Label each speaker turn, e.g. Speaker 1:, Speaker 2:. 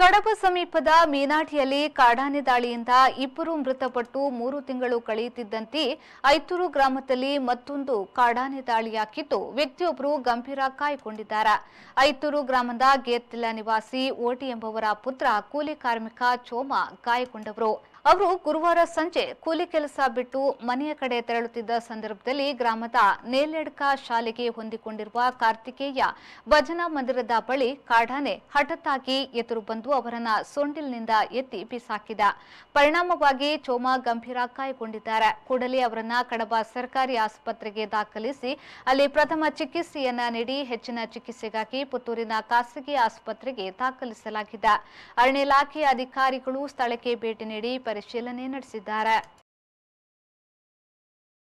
Speaker 1: ಕಡಬ ಸಮೀಪದ ಮೀನಾಟಿಯಲ್ಲಿ ಕಾಡಾನೆ ದಾಳಿಯಿಂದ ಇಬ್ಬರು ಮೃತಪಟ್ಟು ಮೂರು ತಿಂಗಳು ಕಳೆಯುತ್ತಿದ್ದಂತೆ ಐತೂರು ಗ್ರಾಮದಲ್ಲಿ ಮತ್ತೊಂದು ಕಾಡಾನೆ ದಾಳಿಯಾಕಿದ್ದು ವ್ಯಕ್ತಿಯೊಬ್ಬರು ಗಂಭೀರ ಕಾಯ್ಕೊಂಡಿದ್ದಾರೆ ಐತೂರು ಗ್ರಾಮದ ಗೇರ್ತಿಲ ನಿವಾಸಿ ಓಟಿ ಎಂಬವರ ಪುತ್ರ ಕೂಲಿ ಕಾರ್ಮಿಕ ಚೋಮ ಗಾಯಗೊಂಡವರು ಅವರು ಗುರುವಾರ ಸಂಜೆ ಕೂಲಿ ಕೆಲಸ ಬಿಟ್ಟು ಮನೆಯ ಕಡೆ ತೆರಳುತ್ತಿದ್ದ ಸಂದರ್ಭದಲ್ಲಿ ಗ್ರಾಮದ ನೇಲೆಡ್ಕ ಶಾಲೆಗೆ ಹೊಂದಿಕೊಂಡಿರುವ ಕಾರ್ತಿಕೇಯ ಭಜನಾ ಮಂದಿರದ ಬಳಿ ಕಾಡಾನೆ ಹಠತ್ತಾಗಿ ಎದುರು ಬಂದು ಬಂದು ಅವರನ್ನ ಸೊಂಡಿಲ್ನಿಂದ ಎತ್ತಿ ಬಿಸಾಕಿದ ಪರಿಣಾಮವಾಗಿ ಚೋಮಾ ಗಂಭೀರ ಗಾಯಗೊಂಡಿದ್ದಾರೆ ಕೂಡಲೇ ಅವರನ್ನ ಕಡಬ ಸರ್ಕಾರಿ ಆಸ್ಪತ್ರೆಗೆ ದಾಖಲಿಸಿ ಅಲ್ಲಿ ಪ್ರಥಮ ಚಿಕಿತ್ಸೆಯನ್ನ ನೀಡಿ ಹೆಚ್ಚಿನ ಚಿಕಿತ್ಸೆಗಾಗಿ ಪುತ್ತೂರಿನ ಖಾಸಗಿ ಆಸ್ಪತ್ರೆಗೆ ದಾಖಲಿಸಲಾಗಿದೆ ಅರಣ್ಯ ಇಲಾಖೆಯ ಅಧಿಕಾರಿಗಳು ಸ್ಥಳಕ್ಕೆ ಭೇಟಿ ನೀಡಿ ಪರಿಶೀಲನೆ ನಡೆಸಿದ್ದಾರೆ